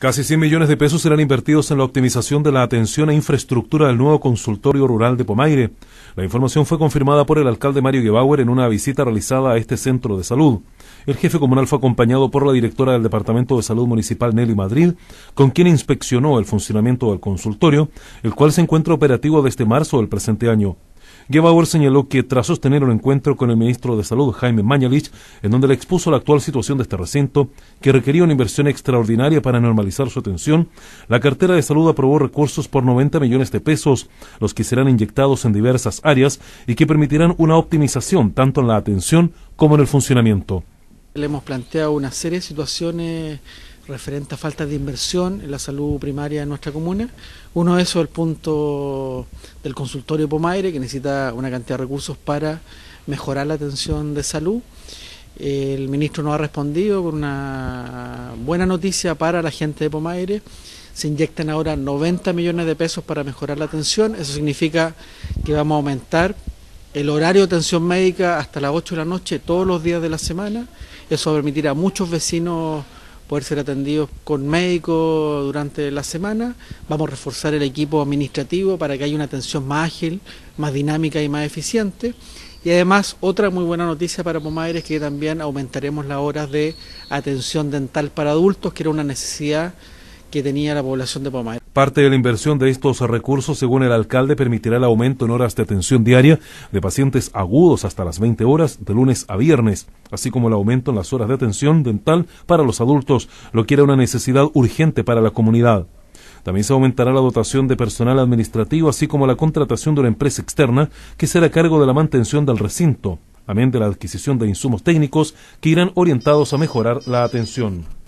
Casi 100 millones de pesos serán invertidos en la optimización de la atención e infraestructura del nuevo consultorio rural de Pomaire. La información fue confirmada por el alcalde Mario Gebauer en una visita realizada a este centro de salud. El jefe comunal fue acompañado por la directora del Departamento de Salud Municipal Nelly Madrid, con quien inspeccionó el funcionamiento del consultorio, el cual se encuentra operativo desde marzo del presente año. Gebauer señaló que tras sostener un encuentro con el ministro de Salud, Jaime Mañalich, en donde le expuso la actual situación de este recinto, que requería una inversión extraordinaria para normalizar su atención, la cartera de salud aprobó recursos por 90 millones de pesos, los que serán inyectados en diversas áreas y que permitirán una optimización tanto en la atención como en el funcionamiento. Le hemos planteado una serie de situaciones referente a falta de inversión en la salud primaria en nuestra comuna. Uno de esos es el punto del consultorio Pomaire, que necesita una cantidad de recursos para mejorar la atención de salud. El ministro nos ha respondido con una buena noticia para la gente de Pomaire. Se inyectan ahora 90 millones de pesos para mejorar la atención. Eso significa que vamos a aumentar el horario de atención médica hasta las 8 de la noche todos los días de la semana. Eso permitirá a muchos vecinos poder ser atendidos con médicos durante la semana. Vamos a reforzar el equipo administrativo para que haya una atención más ágil, más dinámica y más eficiente. Y además, otra muy buena noticia para Pomaire es que también aumentaremos las horas de atención dental para adultos, que era una necesidad que tenía la población de Pomar. Parte de la inversión de estos recursos, según el alcalde, permitirá el aumento en horas de atención diaria de pacientes agudos hasta las 20 horas de lunes a viernes, así como el aumento en las horas de atención dental para los adultos, lo que era una necesidad urgente para la comunidad. También se aumentará la dotación de personal administrativo, así como la contratación de una empresa externa que será a cargo de la mantención del recinto, amén de la adquisición de insumos técnicos que irán orientados a mejorar la atención.